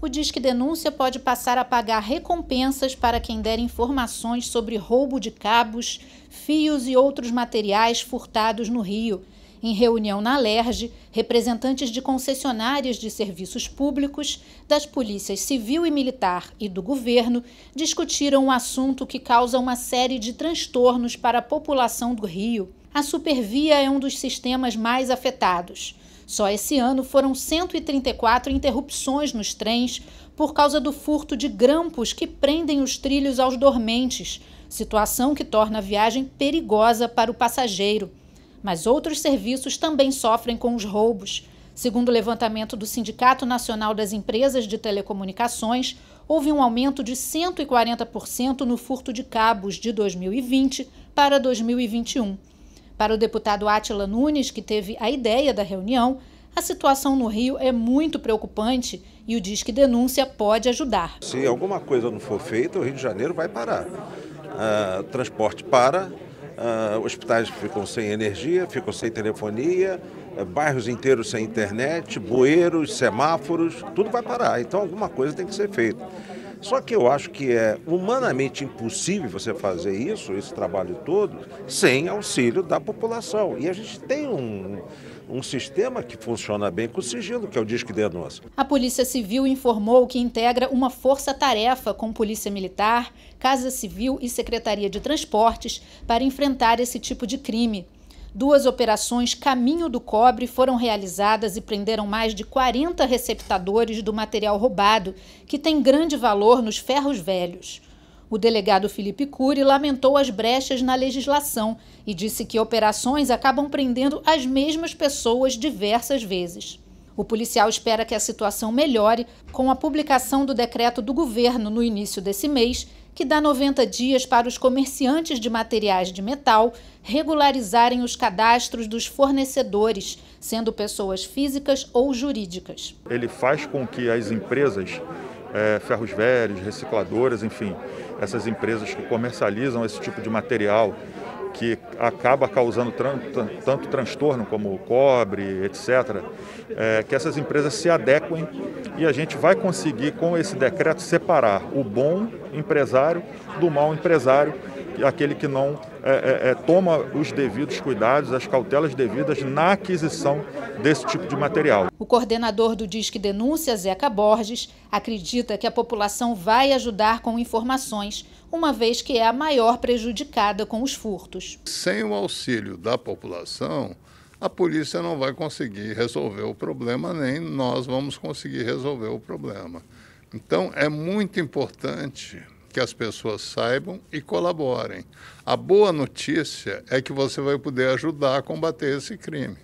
o Disque Denúncia pode passar a pagar recompensas para quem der informações sobre roubo de cabos, fios e outros materiais furtados no Rio. Em reunião na LERJ, representantes de concessionárias de serviços públicos, das polícias civil e militar e do governo discutiram um assunto que causa uma série de transtornos para a população do Rio. A Supervia é um dos sistemas mais afetados. Só esse ano foram 134 interrupções nos trens por causa do furto de grampos que prendem os trilhos aos dormentes, situação que torna a viagem perigosa para o passageiro. Mas outros serviços também sofrem com os roubos. Segundo o levantamento do Sindicato Nacional das Empresas de Telecomunicações, houve um aumento de 140% no furto de cabos de 2020 para 2021. Para o deputado Átila Nunes, que teve a ideia da reunião, a situação no Rio é muito preocupante e o Disque Denúncia pode ajudar. Se alguma coisa não for feita, o Rio de Janeiro vai parar. Ah, transporte para, ah, hospitais ficam sem energia, ficam sem telefonia, ah, bairros inteiros sem internet, bueiros, semáforos, tudo vai parar. Então alguma coisa tem que ser feita. Só que eu acho que é humanamente impossível você fazer isso, esse trabalho todo, sem auxílio da população. E a gente tem um um sistema que funciona bem com o sigilo, que é o de denúncia. A Polícia Civil informou que integra uma força-tarefa com Polícia Militar, Casa Civil e Secretaria de Transportes para enfrentar esse tipo de crime. Duas operações Caminho do Cobre foram realizadas e prenderam mais de 40 receptadores do material roubado, que tem grande valor nos ferros velhos. O delegado Felipe Cury lamentou as brechas na legislação e disse que operações acabam prendendo as mesmas pessoas diversas vezes. O policial espera que a situação melhore com a publicação do decreto do governo no início desse mês, que dá 90 dias para os comerciantes de materiais de metal regularizarem os cadastros dos fornecedores, sendo pessoas físicas ou jurídicas. Ele faz com que as empresas, é, ferros velhos, recicladoras, enfim, essas empresas que comercializam esse tipo de material que acaba causando tanto transtorno como cobre, etc., é, que essas empresas se adequem e a gente vai conseguir, com esse decreto, separar o bom empresário do mau empresário, aquele que não é, é, é, toma os devidos cuidados, as cautelas devidas na aquisição desse tipo de material. O coordenador do Disque Denúncia, Zeca Borges, acredita que a população vai ajudar com informações, uma vez que é a maior prejudicada com os furtos. Sem o auxílio da população, a polícia não vai conseguir resolver o problema, nem nós vamos conseguir resolver o problema. Então, é muito importante que as pessoas saibam e colaborem. A boa notícia é que você vai poder ajudar a combater esse crime.